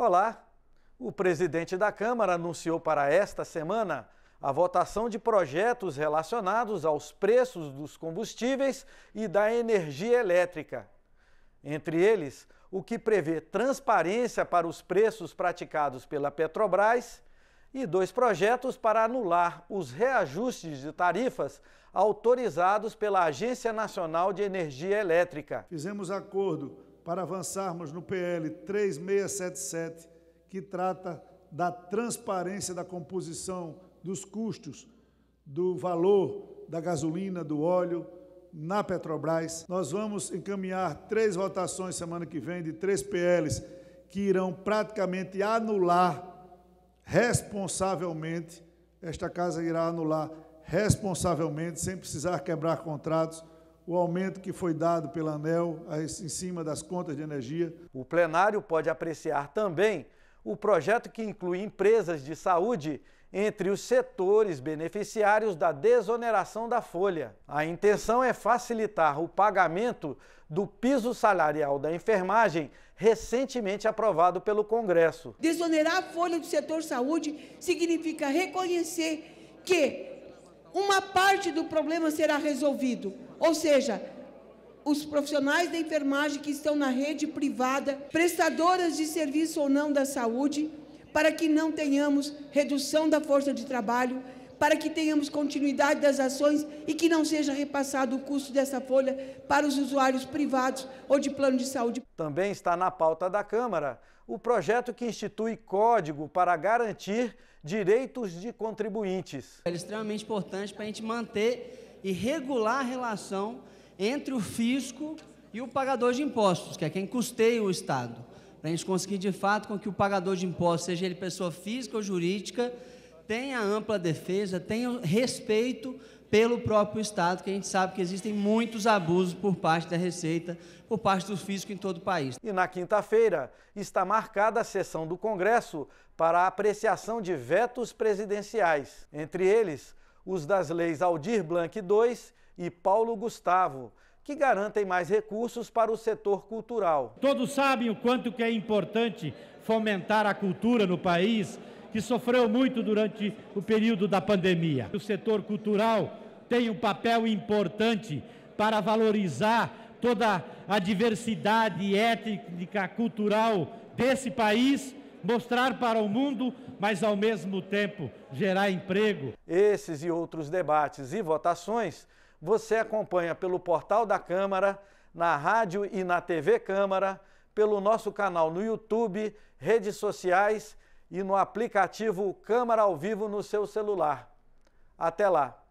Olá! O presidente da Câmara anunciou para esta semana a votação de projetos relacionados aos preços dos combustíveis e da energia elétrica. Entre eles, o que prevê transparência para os preços praticados pela Petrobras e dois projetos para anular os reajustes de tarifas autorizados pela Agência Nacional de Energia Elétrica. Fizemos acordo para avançarmos no PL 3677, que trata da transparência da composição dos custos, do valor da gasolina, do óleo na Petrobras. Nós vamos encaminhar três votações semana que vem de três PLs que irão praticamente anular responsavelmente, esta casa irá anular responsavelmente, sem precisar quebrar contratos o aumento que foi dado pela ANEL em cima das contas de energia. O plenário pode apreciar também o projeto que inclui empresas de saúde entre os setores beneficiários da desoneração da folha. A intenção é facilitar o pagamento do piso salarial da enfermagem, recentemente aprovado pelo Congresso. Desonerar a folha do setor saúde significa reconhecer que uma parte do problema será resolvido. Ou seja, os profissionais da enfermagem que estão na rede privada, prestadoras de serviço ou não da saúde, para que não tenhamos redução da força de trabalho, para que tenhamos continuidade das ações e que não seja repassado o custo dessa folha para os usuários privados ou de plano de saúde. Também está na pauta da Câmara o projeto que institui código para garantir direitos de contribuintes. É extremamente importante para a gente manter e regular a relação entre o fisco e o pagador de impostos, que é quem custeia o Estado. Para a gente conseguir, de fato, com que o pagador de impostos, seja ele pessoa física ou jurídica, tenha ampla defesa, tenha respeito pelo próprio Estado, que a gente sabe que existem muitos abusos por parte da Receita, por parte do fisco em todo o país. E na quinta-feira está marcada a sessão do Congresso para a apreciação de vetos presidenciais, entre eles os das leis Aldir Blanc II e Paulo Gustavo, que garantem mais recursos para o setor cultural. Todos sabem o quanto que é importante fomentar a cultura no país que sofreu muito durante o período da pandemia. O setor cultural tem um papel importante para valorizar toda a diversidade étnica, cultural desse país, mostrar para o mundo, mas ao mesmo tempo gerar emprego. Esses e outros debates e votações você acompanha pelo portal da Câmara, na rádio e na TV Câmara, pelo nosso canal no YouTube, redes sociais e no aplicativo Câmara ao Vivo no seu celular. Até lá!